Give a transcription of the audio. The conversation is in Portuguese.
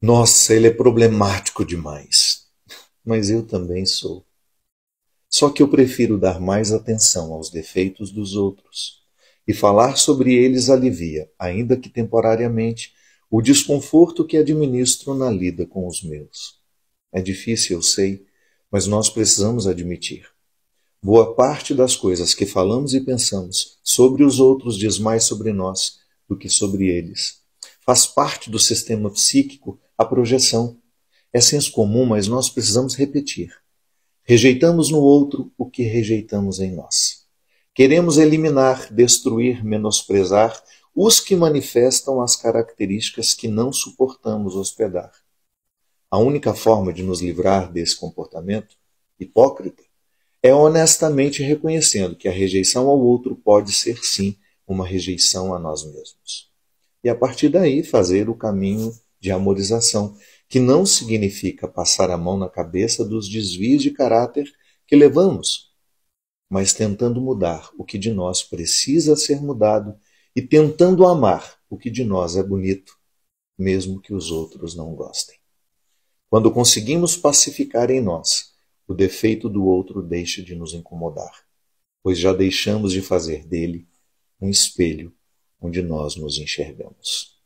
Nossa, ele é problemático demais. Mas eu também sou. Só que eu prefiro dar mais atenção aos defeitos dos outros. E falar sobre eles alivia, ainda que temporariamente, o desconforto que administro na lida com os meus. É difícil, eu sei, mas nós precisamos admitir. Boa parte das coisas que falamos e pensamos sobre os outros diz mais sobre nós do que sobre eles. Faz parte do sistema psíquico a projeção. É senso comum, mas nós precisamos repetir. Rejeitamos no outro o que rejeitamos em nós. Queremos eliminar, destruir, menosprezar os que manifestam as características que não suportamos hospedar. A única forma de nos livrar desse comportamento hipócrita é honestamente reconhecendo que a rejeição ao outro pode ser sim uma rejeição a nós mesmos. E a partir daí fazer o caminho de amorização, que não significa passar a mão na cabeça dos desvios de caráter que levamos, mas tentando mudar o que de nós precisa ser mudado e tentando amar o que de nós é bonito, mesmo que os outros não gostem. Quando conseguimos pacificar em nós, o defeito do outro deixa de nos incomodar, pois já deixamos de fazer dele um espelho onde nós nos enxergamos.